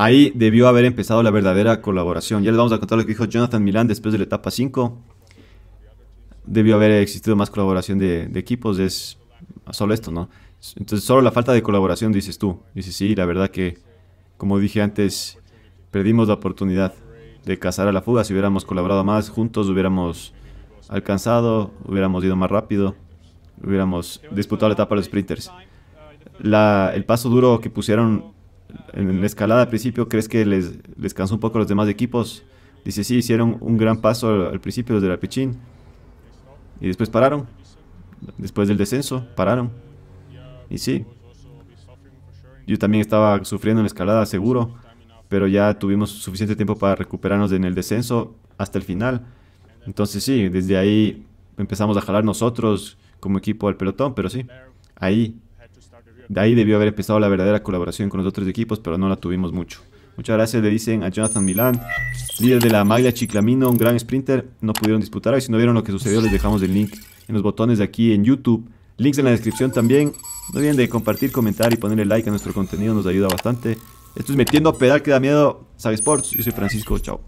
Ahí debió haber empezado la verdadera colaboración. Ya les vamos a contar lo que dijo Jonathan Milán después de la etapa 5. Debió haber existido más colaboración de, equipos, es solo esto, ¿no? Entonces, solo la falta de colaboración, dices tú. Dices, sí, la verdad que, como dije antes, perdimos la oportunidad de cazar a la fuga. Si hubiéramos colaborado más juntos, hubiéramos alcanzado, hubiéramos ido más rápido, hubiéramos disputado la etapa de los sprinters. el paso duro que pusieron en la escalada al principio crees que les, les cansó un poco los demás equipos. Dice, sí, hicieron un gran paso al, principio los de la Pichín. Y después pararon. Después del descenso, pararon. Y sí. Yo también estaba sufriendo en la escalada, seguro. Pero ya tuvimos suficiente tiempo para recuperarnos en el descenso hasta el final. Entonces sí, desde ahí empezamos a jalar nosotros como equipo al pelotón, pero sí, ahí de ahí debió haber empezado la verdadera colaboración con los otros equipos, pero no la tuvimos mucho. Muchas gracias, le dicen a Jonathan Milán, líder de la Maglia Chiclamino, un gran sprinter. No pudieron disputar hoy. Si no vieron lo que sucedió, les dejamos el link en los botones de aquí en YouTube. Links en la descripción también. No olviden de compartir, comentar y ponerle like a nuestro contenido, nos ayuda bastante. Esto es Metiendo a Pedal que da miedo, Sabe Sports. Yo soy Francisco, chao.